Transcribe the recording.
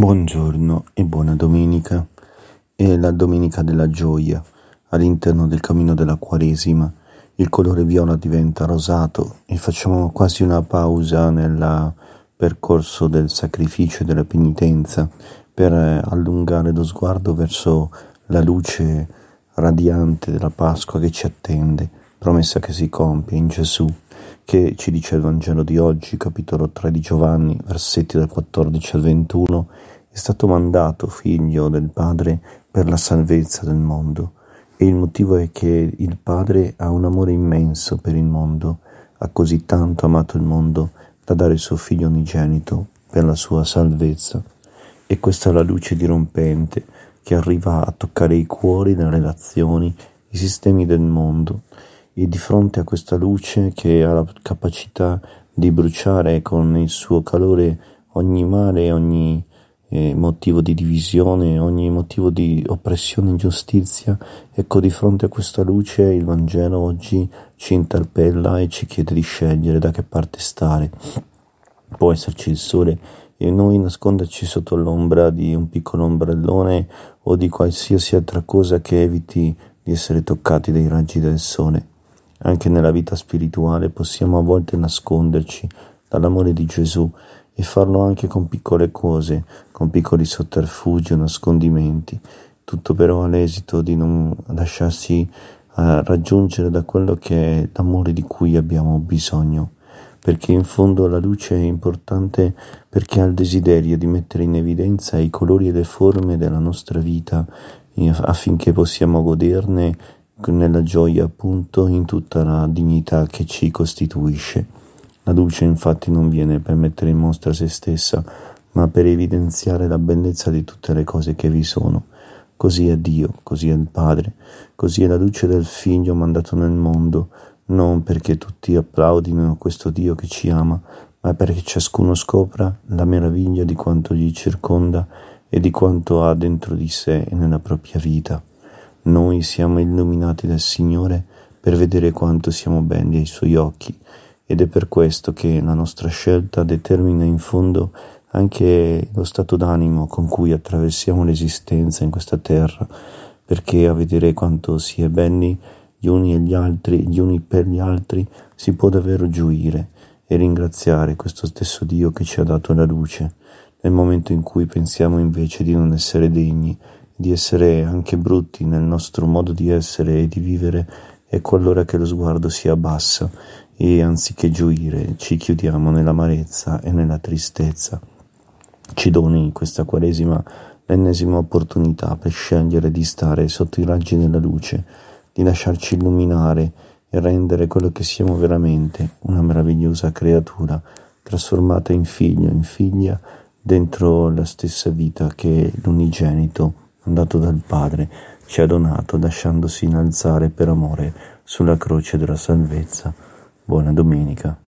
Buongiorno e buona domenica. È la domenica della gioia. All'interno del cammino della Quaresima il colore viola diventa rosato e facciamo quasi una pausa nel percorso del sacrificio e della penitenza per eh, allungare lo sguardo verso la luce radiante della Pasqua che ci attende, promessa che si compie in Gesù che ci dice il Vangelo di oggi, capitolo 3 di Giovanni, versetti dal 14 al 21, è stato mandato figlio del Padre per la salvezza del mondo e il motivo è che il Padre ha un amore immenso per il mondo, ha così tanto amato il mondo da dare il suo figlio unigenito per la sua salvezza. E questa è la luce dirompente che arriva a toccare i cuori, le relazioni, i sistemi del mondo. E di fronte a questa luce che ha la capacità di bruciare con il suo calore ogni mare, ogni eh, motivo di divisione, ogni motivo di oppressione, e ingiustizia. Ecco, di fronte a questa luce il Vangelo oggi ci interpella e ci chiede di scegliere da che parte stare. Può esserci il sole e noi nasconderci sotto l'ombra di un piccolo ombrellone o di qualsiasi altra cosa che eviti di essere toccati dai raggi del sole. Anche nella vita spirituale possiamo a volte nasconderci dall'amore di Gesù e farlo anche con piccole cose, con piccoli sotterfugi o nascondimenti, tutto però all'esito di non lasciarsi eh, raggiungere da quello che è l'amore di cui abbiamo bisogno, perché in fondo la luce è importante perché ha il desiderio di mettere in evidenza i colori e le forme della nostra vita eh, affinché possiamo goderne nella gioia appunto in tutta la dignità che ci costituisce. La luce infatti non viene per mettere in mostra se stessa, ma per evidenziare la bellezza di tutte le cose che vi sono. Così è Dio, così è il Padre, così è la luce del Figlio mandato nel mondo, non perché tutti applaudino questo Dio che ci ama, ma perché ciascuno scopra la meraviglia di quanto gli circonda e di quanto ha dentro di sé e nella propria vita. Noi siamo illuminati dal Signore per vedere quanto siamo belli ai Suoi occhi ed è per questo che la nostra scelta determina in fondo anche lo stato d'animo con cui attraversiamo l'esistenza in questa terra, perché a vedere quanto si è belli gli uni e gli altri, gli uni per gli altri, si può davvero gioire e ringraziare questo stesso Dio che ci ha dato la luce, nel momento in cui pensiamo invece di non essere degni, di essere anche brutti nel nostro modo di essere e di vivere, ecco allora che lo sguardo si abbassa e anziché gioire ci chiudiamo nell'amarezza e nella tristezza. Ci doni questa Quaresima l'ennesima opportunità per scegliere di stare sotto i raggi della luce, di lasciarci illuminare e rendere quello che siamo veramente una meravigliosa creatura trasformata in figlio, in figlia, dentro la stessa vita che l'unigenito, andato dal Padre, ci ha donato, lasciandosi innalzare per amore sulla croce della salvezza. Buona domenica.